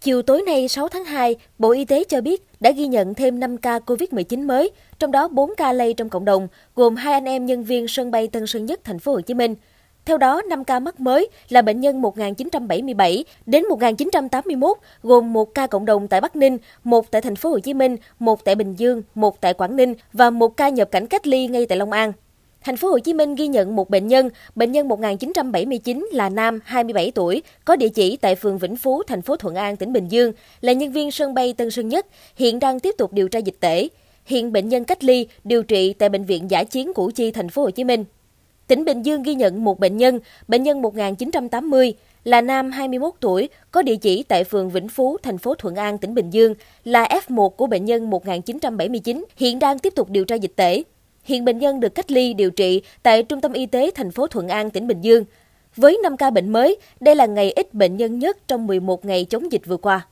Chiều tối nay 6 tháng 2, Bộ Y tế cho biết đã ghi nhận thêm 5 ca COVID-19 mới, trong đó 4 ca lây trong cộng đồng, gồm hai anh em nhân viên sân bay Tân Sơn Nhất, thành phố Hồ Chí Minh. Theo đó, 5 ca mắc mới là bệnh nhân 1977 đến 1981, gồm 1 ca cộng đồng tại Bắc Ninh, 1 tại thành phố Hồ Chí Minh, 1 tại Bình Dương, 1 tại Quảng Ninh và 1 ca nhập cảnh cách ly ngay tại Long An. Thành phố Hồ Chí Minh ghi nhận một bệnh nhân, bệnh nhân 1979 là nam, 27 tuổi, có địa chỉ tại phường Vĩnh Phú, thành phố Thuận An, tỉnh Bình Dương, là nhân viên sân bay Tân Sơn Nhất, hiện đang tiếp tục điều tra dịch tễ. Hiện bệnh nhân cách ly, điều trị tại bệnh viện giả chiến Củ Chi, thành phố Hồ Chí Minh. Tỉnh Bình Dương ghi nhận một bệnh nhân, bệnh nhân 1980, là nam 21 tuổi, có địa chỉ tại phường Vĩnh Phú, thành phố Thuận An, tỉnh Bình Dương, là F1 của bệnh nhân 1979, hiện đang tiếp tục điều tra dịch tễ. Hiện bệnh nhân được cách ly điều trị tại Trung tâm Y tế thành phố Thuận An, tỉnh Bình Dương. Với 5 ca bệnh mới, đây là ngày ít bệnh nhân nhất trong 11 ngày chống dịch vừa qua.